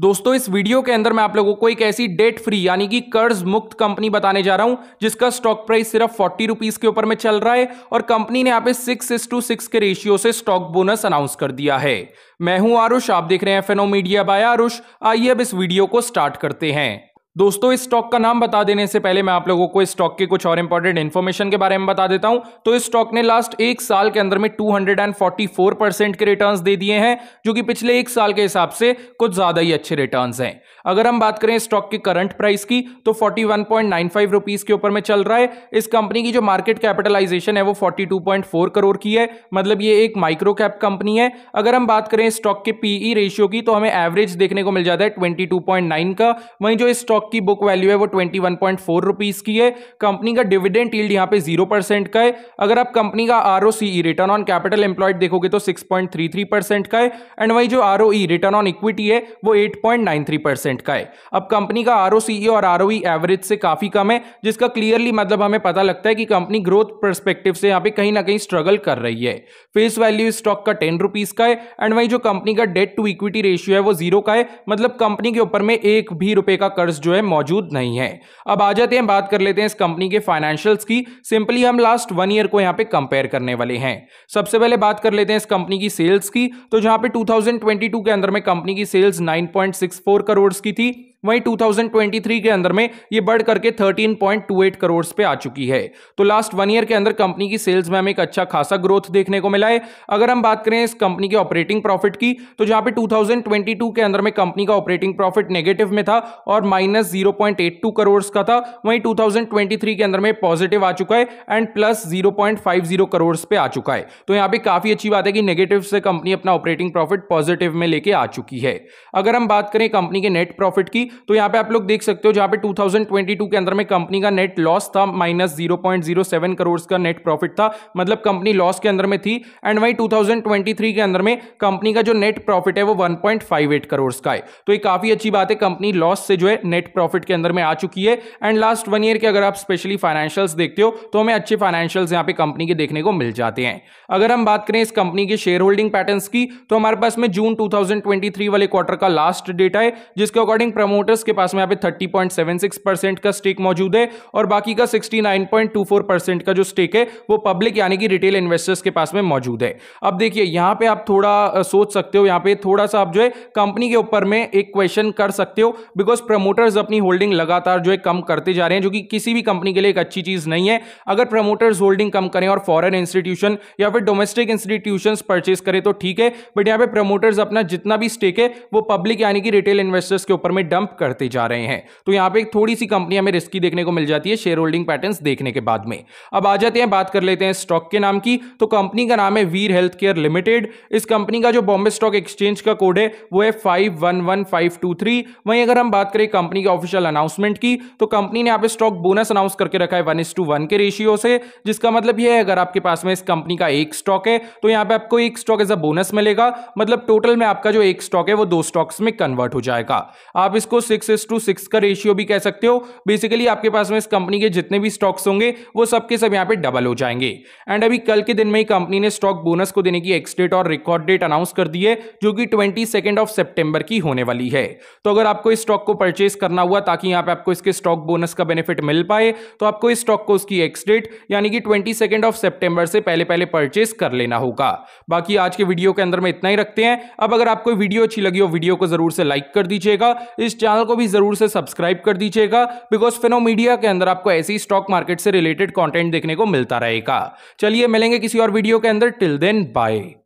दोस्तों इस वीडियो के अंदर मैं आप लोगों को एक ऐसी डेट फ्री यानी कि कर्ज मुक्त कंपनी बताने जा रहा हूं जिसका स्टॉक प्राइस सिर्फ फोर्टी रुपीज के ऊपर में चल रहा है और कंपनी ने यहाँ पे सिक्स इस टू सिक्स के रेशियो से स्टॉक बोनस अनाउंस कर दिया है मैं हूं आरुष आप देख रहे हैं फेनो मीडिया बाय आरुष आइए अब इस वीडियो को स्टार्ट करते हैं दोस्तों इस स्टॉक का नाम बता देने से पहले मैं आप लोगों को इस स्टॉक के कुछ और इंपॉर्टेंट इन्फॉर्मेशन के बारे में बता देता हूं तो इस स्टॉक ने लास्ट एक साल के अंदर में 244 परसेंट के रिटर्न्स दे दिए हैं जो कि पिछले एक साल के हिसाब से कुछ ज्यादा ही अच्छे रिटर्न्स हैं अगर हम बात करें स्टॉक के करंट प्राइस की तो फोर्टी वन के ऊपर में चल रहा है इस कंपनी की जो मार्केट कैपिटलाइजेशन है वो फोर्टी करोड़ की है मतलब ये एक माइक्रो कैप कंपनी है अगर हम बात करें स्टॉक के पीई रेशियो e की तो हमें एवरेज देखने को मिल जाता है ट्वेंटी का वहीं जो इस स्टॉक स्टॉक की बुक वैल्यू है वो twenty one point four rupees की है कंपनी का डिविडेंड यील्ड यहाँ पे जीरो परसेंट का है अगर आप कंपनी का R return on capital employed देखोगे तो six point three three percent का है एंड वही जो आर रिटर्न ऑन इक्विटी है वो eight point nine three percent का है अब कंपनी का आर e और आर एवरेज e से काफी कम है जिसका क्लियरली मतलब हमें पता लगता है कि कंपनी ग्रोथ परस्पेक्टिव से यहाँ पे कहीं ना कहीं स्ट्रगल कर रही है फेस वैल्यू स्टॉक का टेन रुपीज का है एंड वही जो कंपनी का डेट टू इक्विटी रेशियो है वो जीरो का है मतलब कंपनी के ऊपर में एक भी रुपए का कर्ज जो है है मौजूद नहीं है अब आ जाते हैं बात कर लेते हैं इस कंपनी के फाइनेंशियल्स की सिंपली हम लास्ट वन ईयर को यहाँ पे कंपेयर करने वाले हैं सबसे पहले बात कर लेते हैं इस कंपनी की सेल्स की तो जहाँ पे 2022 के अंदर में कंपनी की सेल्स 9.64 करोड़ की थी वहीं 2023 के अंदर में ये बढ़ करके 13.28 करोड़ पे आ चुकी है तो लास्ट वन ईयर के अंदर कंपनी की सेल्स में हमें एक अच्छा खासा ग्रोथ देखने को मिला है अगर हम बात करें इस कंपनी के ऑपरेटिंग प्रॉफिट की तो जहां पे 2022 के अंदर में कंपनी का ऑपरेटिंग प्रॉफिट नेगेटिव में था और माइनस जीरो करोड़ का था वहीं टू के अंदर में पॉजिटिव आ चुका है एंड प्लस जीरो करोड़ पे आ चुका है तो यहां पर काफी अच्छी बात है कि नेगेटिव से कंपनी अपना ऑपरेटिंग प्रॉफिट पॉजिटिव में लेके आ चुकी है अगर हम बात करें कंपनी के नेट प्रॉफिट की तो यहाँ पे आप लोग देख सकते हो जहाँ पे 2022 के अंदर में कंपनी का नेट लॉस था minus zero point zero seven crore का नेट प्रॉफिट था मतलब कंपनी लॉस के अंदर में थी एंड वही 2023 के अंदर में कंपनी का जो नेट प्रॉफिट है वो one point five eight crore का है तो ये काफ़ी अच्छी बात है कंपनी लॉस से जो है नेट प्रॉफिट के अंदर में आ चुकी है एंड लास्ट वन ईयर के अगर आप स्पेशली फाइनेंशियल्स देखते हो तो हमें अच्छे फाइनेंशियल्स यहाँ पे कंपनी के देखने को मिल जाते हैं अगर हम बात करें इस कंपनी के शेयर होल्डिंग पैटर्न की तो हमारे पास में जून टू वाले क्वार्टर का लास्ट डेटा है जिसके अकॉर्डिंग प्रमोट प्रमोटर्स के पास में यहाँ पे thirty point seven six percent का स्टेक मौजूद है और बाकी का sixty nine point two four percent का जो स्टेक है वो पब्लिक यानी कि रिटेल इन्वेस्टर्स के पास में मौजूद है अब देखिए यहाँ पे आप थोड़ा सोच सकते हो यहाँ पे थोड़ा सा आप जो है कंपनी के ऊपर में एक क्वेश्चन कर सकते हो बिकॉज प्रमोटर्स अपनी होल्डिंग लगातार जो है कम करते जा रहे हैं जो कि किसी भी कंपनी के लिए एक अच्छी चीज नहीं है अगर प्रमोटर्स होल्डिंग कम करें और फॉरन इंस्टीट्यूशन या फिर डोमेस्टिक इंस्टीट्यूशन परचेज करें तो ठीक है बट यहाँ पे प्रमोटर्स अपना जितना भी स्टेक है वो पब्लिक यानी कि रिटेल इन्वेस्टर्स के ऊपर में डम जंप करते जा रहे हैं तो यहां पे थोड़ी सी कंपनी हमें रिस्की देखने को मिल जाती है शेयर होल्डिंग पैटर्न देखने के बाद में अब आ जाते हैं बात कर लेते हैं स्टॉक के नाम की तो कंपनी का नाम है वीर हेल्थ केयर लिमिटेड इस कंपनी का जो बॉम्बे स्टॉक एक्सचेंज का कोड है वो है five one one five two three वहीं अगर हम बात करें कंपनी के ऑफिशियल अनाउंसमेंट की तो कंपनी ने यहाँ पे स्टॉक बोनस अनाउंस करके रखा है वन इस टू वन के रेशियो से जिसका मतलब यह है अगर आपके पास में इस कंपनी का एक स्टॉक है तो यहाँ पे आपको एक स्टॉक एज अ बोनस मिलेगा मतलब टोटल में आपका जो एक स्टॉक है वो दो स्टॉक्स में कन्वर्ट हो जाएगा आप इसको इसको सिक्स इस टू सिक्स का रेशियो भी कह सकते हो बेसिकली आपके पास में इस कंपनी के जितने भी स्टॉक्स होंगे वो सबके सब यहाँ पे डबल हो जाएंगे एंड अभी कल के दिन में ही कंपनी ने स्टॉक बोनस को देने की एक्सडेट और रिकॉर्ड डेट अनाउंस कर दी है जो कि ट्वेंटी सेकेंड ऑफ सेप्टेंबर की होने वाली है तो अगर आपको इस स्टॉक को परचेज करना हुआ ताकि यहाँ पे आपको इसके स्टॉक बोनस का बेनिफिट मिल पाए तो आपको इस स्टॉक को उसकी एक्सडेट यानी कि ट्वेंटी ऑफ सेप्टेंबर से पहले पहले परचेज कर लेना होगा बाकी आज के वीडियो के अंदर में इतना ही रखते हैं अब अगर आपको वीडियो अच्छी लगी हो वीडियो को जरूर से लाइक कर दीजिएगा इस चैनल को भी जरूर से सब्सक्राइब कर दीजिएगा बिकॉज फिनो मीडिया के अंदर आपको ऐसे ही स्टॉक मार्केट से रिलेटेड कॉन्टेंट देखने को मिलता रहेगा चलिए मिलेंगे किसी और वीडियो के अंदर टिल देन बाय